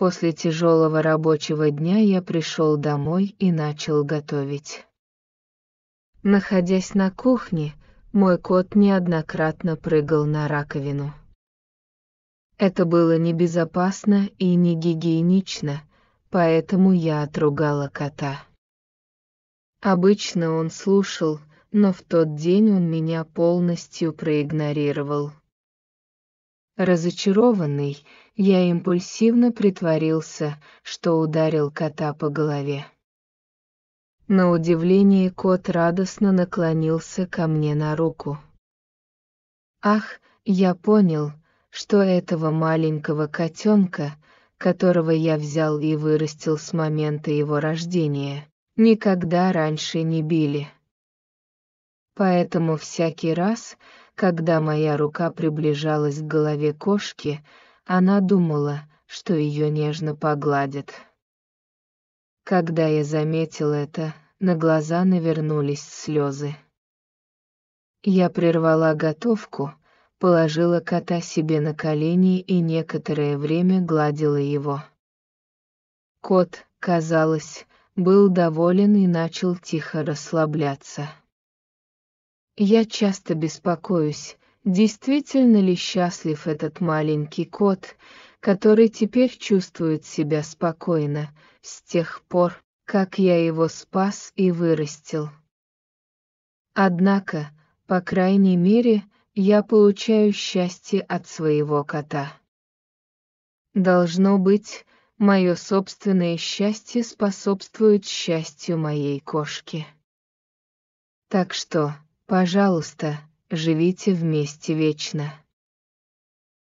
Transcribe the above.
После тяжелого рабочего дня я пришел домой и начал готовить. Находясь на кухне, мой кот неоднократно прыгал на раковину. Это было небезопасно и не гигиенично, поэтому я отругала кота. Обычно он слушал, но в тот день он меня полностью проигнорировал. Разочарованный, я импульсивно притворился, что ударил кота по голове. На удивление кот радостно наклонился ко мне на руку. Ах, я понял, что этого маленького котенка, которого я взял и вырастил с момента его рождения, никогда раньше не били. Поэтому всякий раз, когда моя рука приближалась к голове кошки, она думала, что ее нежно погладят. Когда я заметил это, на глаза навернулись слезы. Я прервала готовку, положила кота себе на колени и некоторое время гладила его. Кот, казалось, был доволен и начал тихо расслабляться. Я часто беспокоюсь, действительно ли счастлив этот маленький кот, который теперь чувствует себя спокойно, с тех пор, как я его спас и вырастил. Однако, по крайней мере, я получаю счастье от своего кота. Должно быть, мое собственное счастье способствует счастью моей кошки. Так что, Пожалуйста, живите вместе вечно.